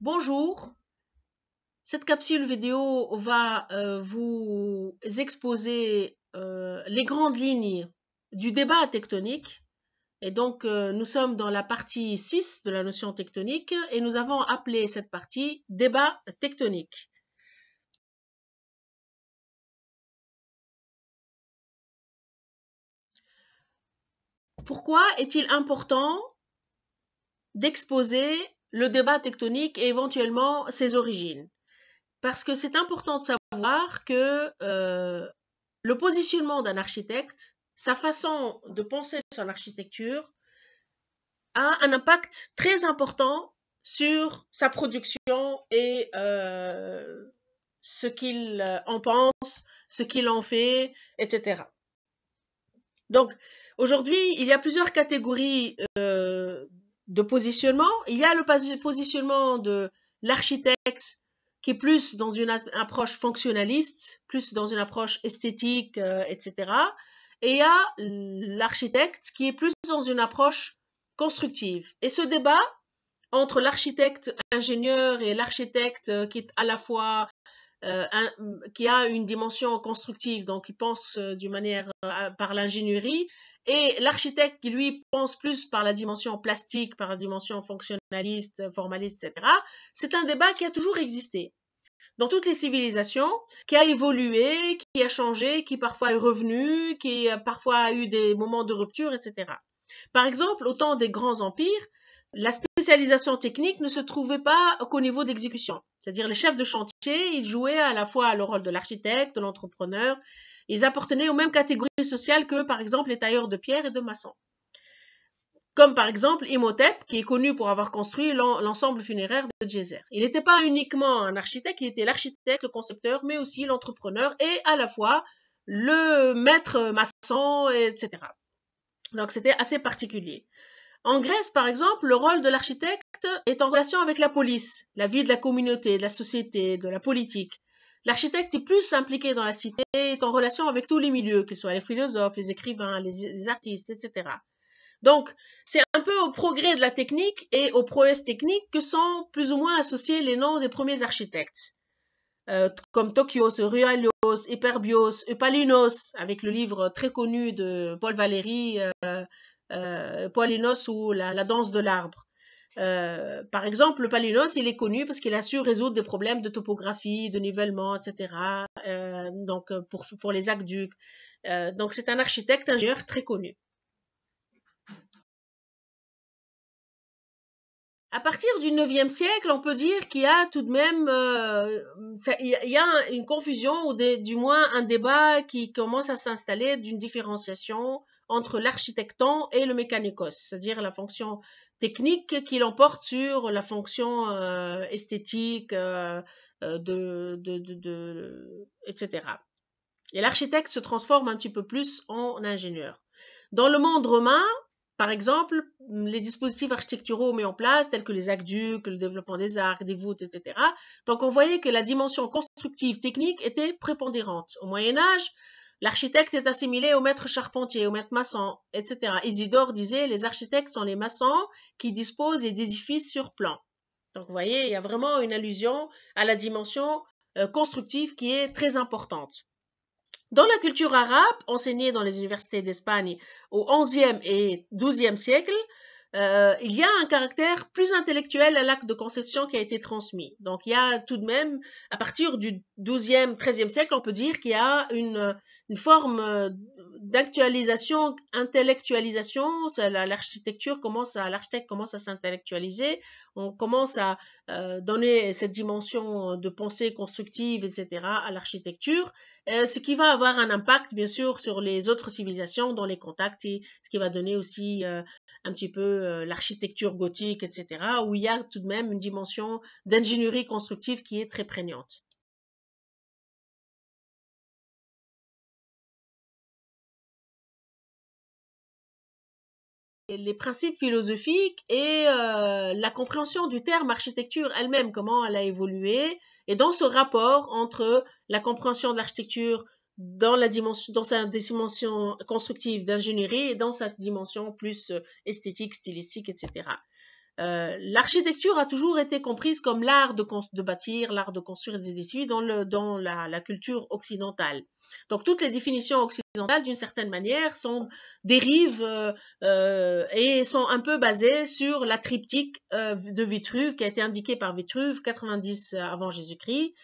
Bonjour, cette capsule vidéo va euh, vous exposer euh, les grandes lignes du débat tectonique. Et donc, euh, nous sommes dans la partie 6 de la notion tectonique et nous avons appelé cette partie débat tectonique. Pourquoi est-il important d'exposer le débat tectonique et éventuellement ses origines. Parce que c'est important de savoir que euh, le positionnement d'un architecte, sa façon de penser son architecture, a un impact très important sur sa production et euh, ce qu'il euh, en pense, ce qu'il en fait, etc. Donc, aujourd'hui, il y a plusieurs catégories de positionnement. Il y a le positionnement de l'architecte qui est plus dans une approche fonctionnaliste, plus dans une approche esthétique, euh, etc. Et il y a l'architecte qui est plus dans une approche constructive. Et ce débat entre l'architecte ingénieur et l'architecte euh, qui est à la fois euh, qui a une dimension constructive, donc qui pense euh, d'une manière euh, par l'ingénierie, et l'architecte qui lui pense plus par la dimension plastique, par la dimension fonctionnaliste, formaliste, etc. C'est un débat qui a toujours existé dans toutes les civilisations, qui a évolué, qui a changé, qui parfois est revenu, qui parfois a eu des moments de rupture, etc. Par exemple, au temps des grands empires, la spécialisation technique ne se trouvait pas qu'au niveau d'exécution. C'est-à-dire les chefs de chantier, ils jouaient à la fois le rôle de l'architecte, de l'entrepreneur, ils appartenaient aux mêmes catégories sociales que par exemple les tailleurs de pierre et de maçons. Comme par exemple Imhotep, qui est connu pour avoir construit l'ensemble funéraire de Djezer. Il n'était pas uniquement un architecte, il était l'architecte, le concepteur, mais aussi l'entrepreneur et à la fois le maître maçon, etc. Donc c'était assez particulier. En Grèce, par exemple, le rôle de l'architecte est en relation avec la police, la vie de la communauté, de la société, de la politique. L'architecte est plus impliqué dans la cité, est en relation avec tous les milieux, qu'ils soient les philosophes, les écrivains, les, artistes, etc. Donc, c'est un peu au progrès de la technique et aux prouesses techniques que sont plus ou moins associés les noms des premiers architectes, euh, comme Tokios, Rualios, Hyperbios, Eupalinos, avec le livre très connu de Paul Valéry, euh, euh, ou la, danse de l'arbre. Euh, par exemple, le il est connu parce qu'il a su résoudre des problèmes de topographie, de nivellement, etc. Euh, donc euh, pour, pour les aqueducs. donc c'est un architecte ingénieur très connu. à partir du 9e siècle, on peut dire qu'il y a tout de même, euh, il y a une confusion ou du moins un débat qui commence à s'installer d'une différenciation entre l'architecton et le mécanicos, c'est-à-dire la fonction technique qui l'emporte sur la fonction euh, esthétique, euh, de, de, etc. Et l'architecte se transforme un petit peu plus en ingénieur. Dans le monde romain, par exemple, les dispositifs architecturaux mis en place, tels que les aqueducs, le développement des arcs, des voûtes, etc. Donc on voyait que la dimension constructive technique était prépondérante. Au Moyen Âge, l'architecte est assimilé au maître charpentier, au maître maçon, etc. Isidore disait, les architectes sont les maçons qui disposent des édifices sur plan. Donc vous voyez, il y a vraiment une allusion à la dimension euh, constructive qui est très importante. Dans la culture arabe, enseignée dans les universités d'Espagne au XIe et XIIe siècle, euh, il y a un caractère plus intellectuel à l'acte de conception qui a été transmis. Donc il y a tout de même, à partir du 12e, 13e siècle, on peut dire qu'il y a une, forme euh, d'actualisation, intellectualisation, l'architecture commence à, l'architecte commence à s'intellectualiser, on commence à euh, donner cette dimension de pensée constructive, etc., à l'architecture, ce qui va avoir un impact, bien sûr, sur les autres civilisations dans les contacts et ce qui va donner aussi un petit peu euh, l'architecture gothique, etc., où il y a tout de même une dimension d'ingénierie constructive qui est très prégnante. les principes philosophiques et euh, la compréhension du terme architecture elle-même, comment elle a évolué, et dans ce rapport entre la compréhension de l'architecture dans la dimension, dans sa dimension constructive d'ingénierie et dans sa dimension plus euh, esthétique, stylistique, etc. Euh, l'architecture a toujours été comprise comme l'art de, de, bâtir, l'art de construire des édifices dans, le, dans la, la, culture occidentale. Donc toutes les définitions occidentales, d'une certaine manière, sont dérivent euh, euh et sont un peu basées sur la triptyque euh, de Vitruve qui a été indiquée par Vitruve 90 avant Jésus-Christ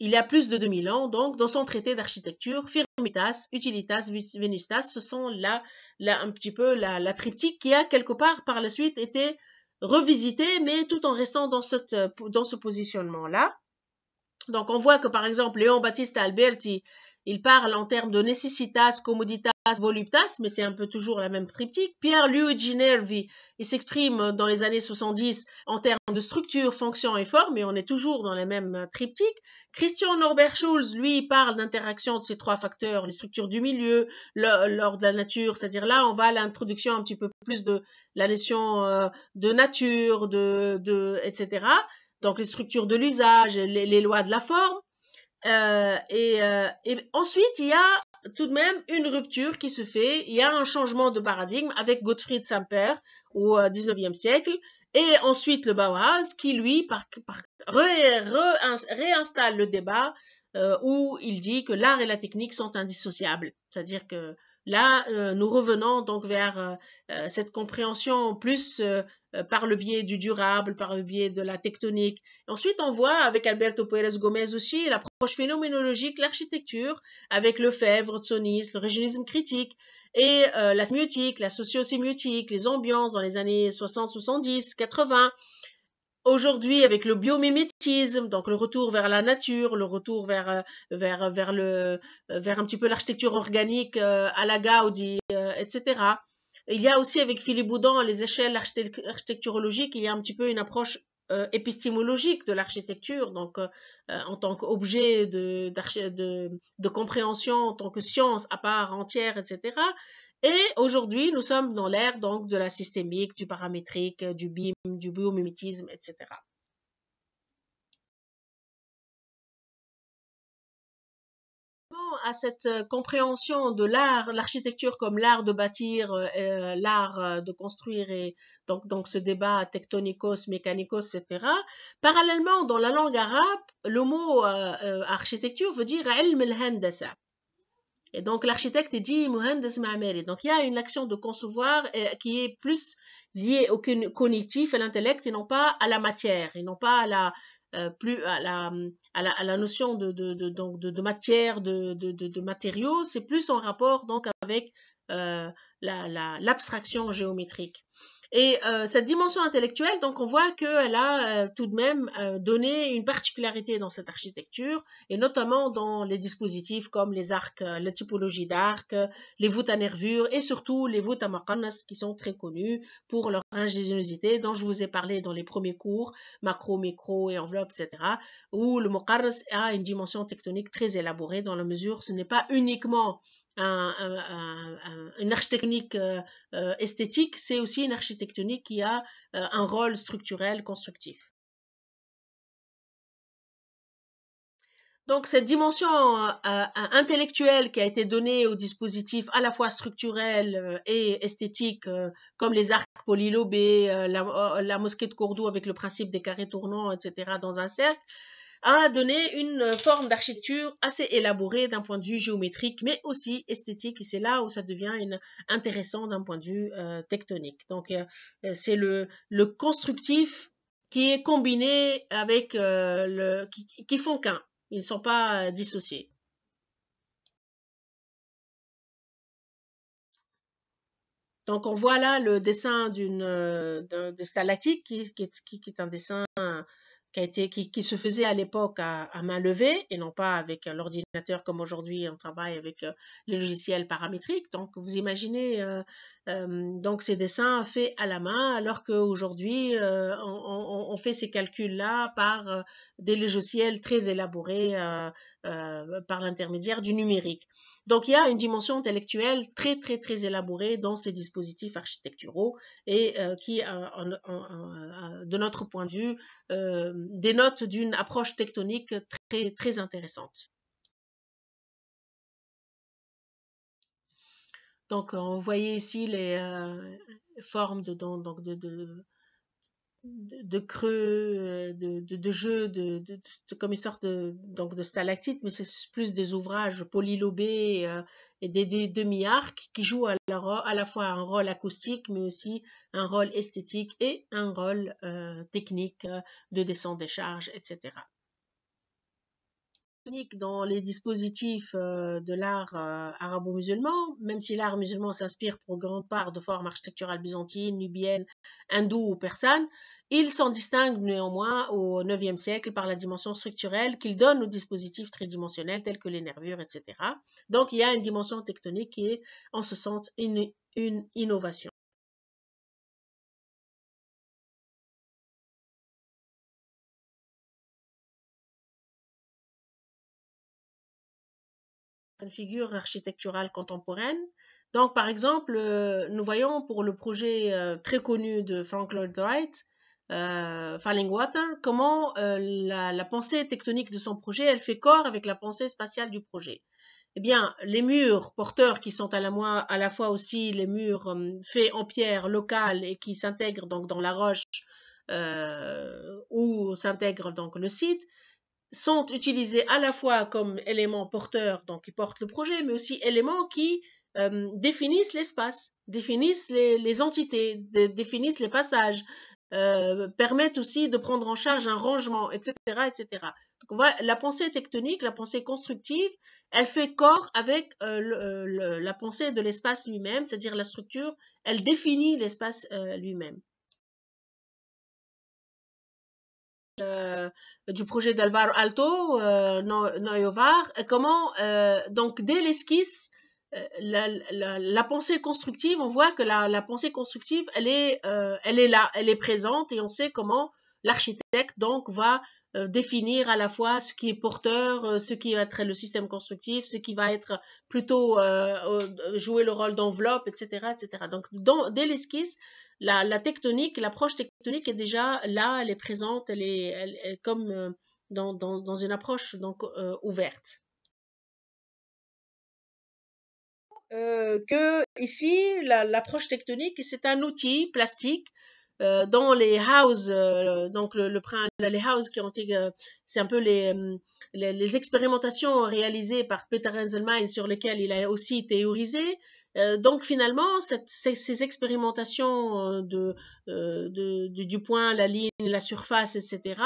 il y a plus de 2000 ans, donc, dans son traité d'architecture, Firmitas, Utilitas, Venustas, ce sont là, là un petit peu la, la, triptyque qui a quelque part par la suite été revisitée, mais tout en restant dans, cette, euh, dans ce positionnement-là. Donc, on voit que par exemple, Léon Battista Alberti il parle en termes de necessitas, commoditas, voluptas, mais c'est un peu toujours la même triptyque. Pierre Luigi Nervi, il s'exprime dans les années 70 en termes de structure, fonction et forme, et on est toujours dans la même triptyque. Christian Norbert Schulz, lui, parle d'interaction de ces trois facteurs, les structures du milieu, l'ordre de la nature, c'est-à-dire là, on va à l'introduction un petit peu plus de la notion euh, de nature, de, etc. Donc les structures de l'usage, les lois de la forme. Euh, et, euh, et, ensuite, il y a tout de même une rupture qui se fait. Il y a un changement de paradigme avec Gottfried Samper au 19 euh, XIXe siècle. Et ensuite, le Bauhaus qui, lui, par, par, réinstalle le débat où il dit que l'art et la technique sont indissociables. C'est-à-dire que Là, euh, nous revenons donc vers euh, euh, cette compréhension plus par le biais du durable, par le biais de la tectonique. Ensuite, on voit avec Alberto Pérez Gomez aussi l'approche phénoménologique, l'architecture, avec le fèvre, le le régionalisme critique, et la sémiotique, la sociosémiotique, les ambiances dans les années 60, 70, 80, Aujourd'hui, avec le biomimétisme, donc le retour vers la nature, le retour vers euh, vers euh, vers le euh, vers un petit peu l'architecture organique à la Gaudi, etc. Il y a aussi avec Philippe Boudin les échelles architecturologiques, il y a un petit peu une approche épistémologique de l'architecture, donc en tant qu'objet de, de, de, compréhension, en tant que science à part entière, etc. Et aujourd'hui, nous sommes dans l'ère donc de la systémique, du paramétrique, du BIM, du biomimétisme, etc. à cette euh, compréhension de l'art, l'architecture comme l'art de bâtir, euh, euh, l'art de construire et donc, donc ce débat tectonicos, mécanicos, etc. Parallèlement, dans la langue arabe, le mot architecture veut dire ilm al-handasa. Et donc l'architecte dit Mohandes et Donc il y a une action de concevoir euh, qui est plus liée au cognitif, à l'intellect, et non pas à la matière, et non pas à la, euh, plus à la, à la, à la notion de, de, de, donc de, de matière, de, de, de matériaux, c'est plus en rapport donc avec euh, l'abstraction la, géométrique. Et euh, cette dimension intellectuelle, donc on voit qu'elle a euh, tout de même euh, donné une particularité dans cette architecture, et notamment dans les dispositifs comme les arcs, la typologie d'arcs, les voûtes à nervures, et surtout les voûtes à maqanas qui sont très connues pour leur ingéniosité, dont je vous ai parlé dans les premiers cours, macro, micro et enveloppe, etc., où le maqanas a une dimension tectonique très élaborée dans la mesure, ce n'est pas uniquement un, une architectonique euh, euh, esthétique, c'est aussi une architectonique qui a euh, un rôle structurel constructif. Donc cette dimension intellectuelle qui a été donnée au dispositif à la fois structurel et esthétique, comme les arcs polylobés, la, la, mosquée de Cordoue avec le principe des carrés tournants, etc., dans un cercle, a donné une euh, forme d'architecture assez élaborée d'un point de vue géométrique, mais aussi esthétique. Et c'est là où ça devient intéressant d'un point de vue euh, tectonique. Donc, euh, c'est le, constructif qui est combiné avec le qui, qui font qu'un. Ils ne sont pas dissociés. Donc on voit là le dessin d'une de, qui, qui, est un dessin qui, qui, se faisait à l'époque à, main levée et non pas avec l'ordinateur comme aujourd'hui on travaille avec euh, les logiciels paramétriques. Donc vous imaginez euh, euh, donc ces dessins faits à la main alors qu'aujourd'hui on, on, fait ces calculs là par des logiciels très élaborés euh, par l'intermédiaire du numérique. Donc il y a une dimension intellectuelle très très très élaborée dans ces dispositifs architecturaux et euh, qui, euh, de notre point de vue, dénote d'une approche tectonique très très intéressante. Donc, on voyez ici les formes de, donc de de, creux, euh, de, jeux, de, comme une sorte de, donc de stalactites, mais c'est plus des ouvrages polylobés euh, et des, demi-arcs qui jouent à la, fois un rôle acoustique, mais aussi un rôle esthétique et un rôle euh, technique de descente des charges, etc dans les dispositifs euh, de l'art euh, arabo-musulman, même si l'art musulman s'inspire pour grande part de formes architecturales byzantines, nubiennes, hindoues ou persanes, il s'en distingue néanmoins au IXe siècle par la dimension structurelle qu'il donne aux dispositifs tridimensionnels tels que les nervures, etc. Donc il y a une dimension tectonique qui est en ce sens une innovation. une figure architecturale contemporaine. Donc, par exemple, euh, nous voyons pour le projet euh, très connu de Frank Lloyd Wright, euh, Falling Water, comment la, pensée tectonique de son projet, elle fait corps avec la pensée spatiale du projet. Eh bien, les murs porteurs qui sont à la, à la fois aussi les murs faits en pierre locale et qui s'intègrent donc dans la roche où s'intègre donc le site, sont utilisés à la fois comme éléments porteurs, donc qui portent le projet, mais aussi éléments qui euh, définissent l'espace, définissent les, entités, définissent les passages, euh, permettent aussi de prendre en charge un rangement, etc., etc. Donc on voit, la pensée tectonique, la pensée constructive, elle fait corps avec euh, la pensée de l'espace lui-même, c'est-à-dire la structure, elle définit l'espace lui-même. Euh, du projet d'Alvaro Alto, euh, Noyovar, comment, euh, donc dès l'esquisse, euh, la, pensée constructive, on voit que la, pensée constructive, elle est, elle est là, elle est présente et on sait comment l'architecte donc va euh, définir à la fois ce qui est porteur, euh, ce qui va être le système constructif, ce qui va être plutôt euh, jouer le rôle d'enveloppe, etc., etc. Donc dès l'esquisse, la, la, l'approche tectonique est déjà là, elle est présente, elle est, comme dans, une approche donc ouverte. que ici l'approche tectonique, c'est un outil plastique euh, dans les houses, euh, donc le, le, les houses qui ont été, euh, c'est un peu les, les, les, expérimentations réalisées par Peter Enzelmann sur lesquelles il a aussi théorisé. donc finalement, cette, ces, ces, expérimentations de, de, du point, la ligne, la surface, etc.,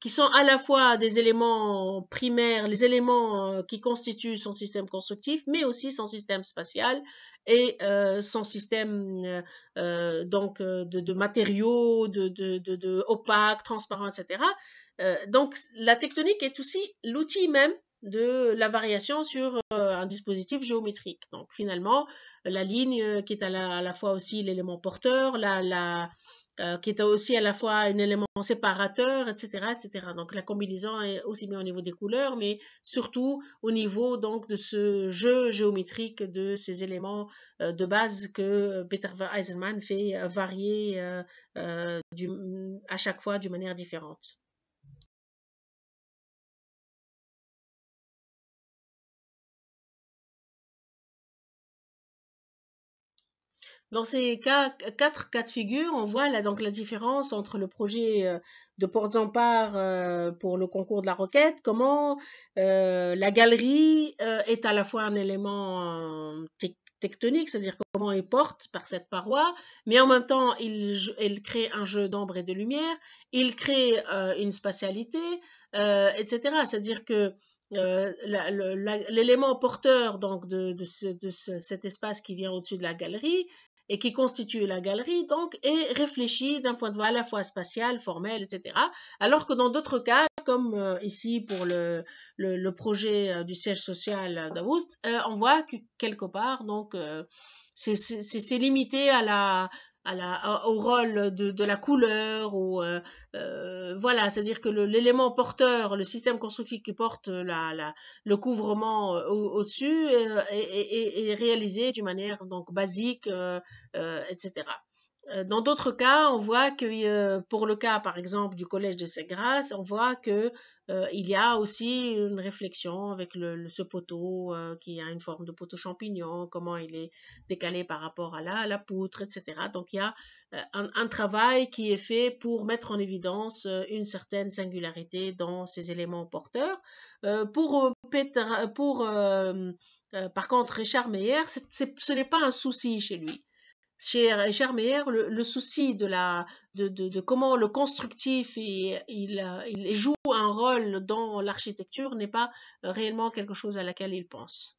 qui sont à la fois des éléments primaires, les éléments euh, qui constituent son système constructif, mais aussi son système spatial et euh, son système euh, donc de, matériaux, de, de, de, opaques, etc. donc la tectonique est aussi l'outil même de la variation sur un dispositif géométrique. Donc finalement, la ligne qui est à la, à la fois aussi l'élément porteur, la, la, euh, qui est aussi à la fois un élément séparateur, etc., etc. Donc la combinaison est aussi bien au niveau des couleurs, mais surtout au niveau donc de ce jeu géométrique de ces éléments euh, de base que Peter Eisenman fait varier euh, à chaque fois d'une manière différente. Dans ces quatre cas de figure, on voit là donc la différence entre le projet euh, de portes en part euh, pour le concours de la roquette, comment euh, la galerie est à la fois un élément tectonique, c'est-à-dire comment il porte par cette paroi, mais en même temps, il, crée un jeu d'ombre et de lumière, il crée une spatialité, etc. C'est-à-dire que l'élément porteur donc de, cet espace qui vient au-dessus de la galerie, et qui constitue la galerie, donc, est réfléchie d'un point de vue à la fois spatial, formel, etc. Alors que dans d'autres cas, comme euh, ici pour le, le, le, projet euh, du siège social d'Aoust, euh, on voit que quelque part, donc, c'est limité à la, au rôle de, la couleur ou euh, euh, voilà, c'est-à-dire que l'élément porteur, le système constructif qui porte la, le couvrement euh, au-dessus est, réalisé d'une manière donc basique, etc. Euh, dans d'autres cas, on voit que euh, pour le cas, par exemple, du collège de Saint-Grâce, on voit que euh, il y a aussi une réflexion avec le, ce poteau qui a une forme de poteau champignon, comment il est décalé par rapport à la, la poutre, etc. Donc il y a un, travail qui est fait pour mettre en évidence une certaine singularité dans ces éléments porteurs. pour pour par contre Richard Meyer, ce n'est pas un souci chez lui chez Meyer, le, le, souci de, la, de, de, comment le constructif il, il, joue un rôle dans l'architecture n'est pas réellement quelque chose à laquelle il pense.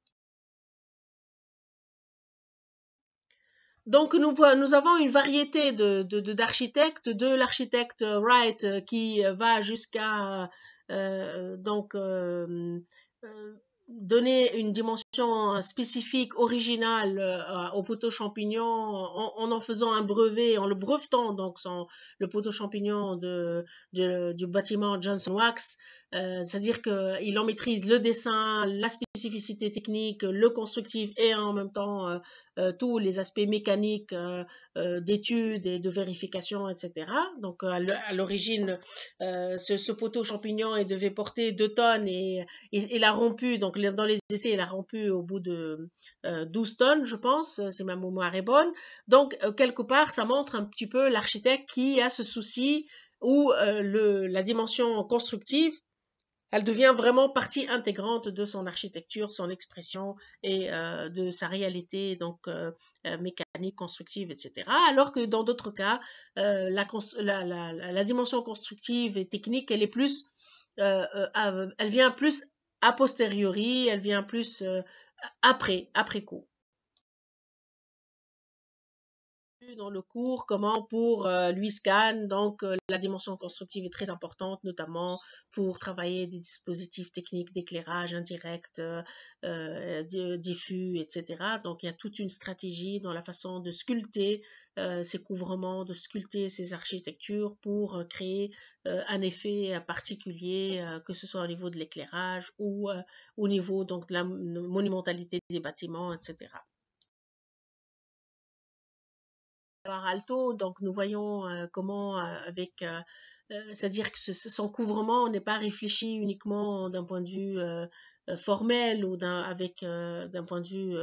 Donc nous, euh, nous avons une variété d'architectes, de, l'architecte Wright euh, qui va jusqu'à euh, donc donner une dimension euh, spécifique, originale euh, au poteau champignon en, en, faisant un brevet, en le brevetant donc le poteau champignon du bâtiment Johnson Wax euh, c'est-à-dire qu'il en maîtrise le dessin, la spécificité technique, le constructif et en même temps euh, euh, tous les aspects mécaniques d'études et de vérification, etc. Donc à l'origine, ce, poteau champignon il devait porter 2 tonnes et il a rompu, donc dans les essais, il a rompu au bout de 12 tonnes, je pense, c'est ma mémoire est bonne. Donc quelque part, ça montre un petit peu l'architecte qui a ce souci où la dimension constructive elle devient vraiment partie intégrante de son architecture, son expression et euh, de sa réalité donc euh, euh, mécanique, constructive, etc. Alors que dans d'autres cas, la, la, la, dimension constructive et technique, elle est plus, elle vient plus a posteriori, elle vient plus après, après coup. dans le cours comment pour euh, lui donc euh, la dimension constructive est très importante, notamment pour travailler des dispositifs techniques d'éclairage indirect, euh, euh, diffus, etc. Donc il y a toute une stratégie dans la façon de sculpter ces couvrements, de sculpter ces architectures pour créer un effet particulier, que ce soit au niveau de l'éclairage ou au niveau donc de la monumentalité des bâtiments, etc. Alto, donc nous voyons euh, comment euh, avec euh, c'est-à-dire que son couvrement n'est pas réfléchi uniquement d'un point de vue formel ou d'un avec d'un point de vue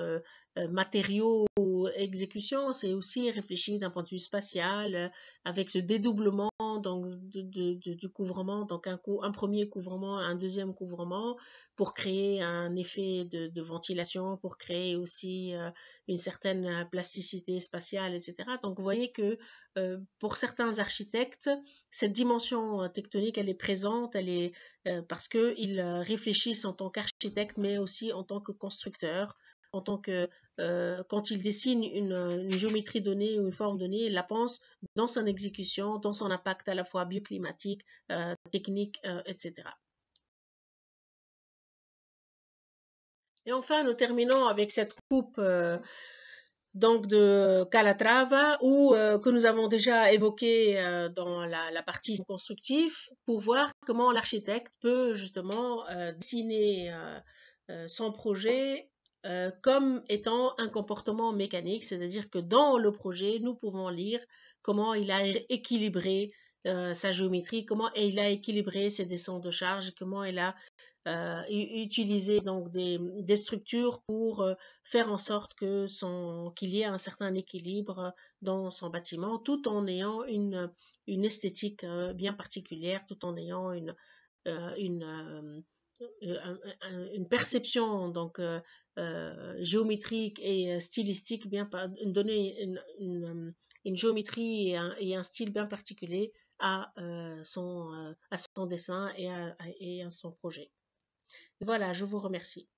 matériau ou exécution, c'est aussi réfléchi d'un point de vue spatial avec ce dédoublement donc, de, du couvrement, donc un, un, premier couvrement, un deuxième couvrement, pour créer un effet de, ventilation, pour créer aussi euh, une certaine euh, plasticité spatiale, etc. Donc vous voyez que euh, pour certains architectes, cette dimension tectonique, elle est présente, elle est parce parce qu'ils réfléchissent en tant qu'architectes, mais aussi en tant que constructeurs, en tant que euh, quand il dessine une, géométrie donnée ou une forme donnée, il la pense dans son exécution, dans son impact à la fois bioclimatique, euh, technique, euh, etc. Et enfin, nous terminons avec cette coupe de Calatrava ou que nous avons déjà évoqué dans la, partie constructive pour voir comment l'architecte peut justement dessiner son projet euh, comme étant un comportement mécanique, c'est-à-dire que dans le projet, nous pouvons lire comment il a équilibré euh, sa géométrie, comment il a équilibré ses descentes de charge, comment il a euh, utilisé donc des, structures pour faire en sorte que qu'il y ait un certain équilibre dans son bâtiment, tout en ayant une une esthétique bien particulière, tout en ayant une euh, une perception donc euh, euh, géométrique et stylistique bien donner une, une, géométrie et un, style bien particulier à son à son dessin et à son projet. Voilà, je vous remercie.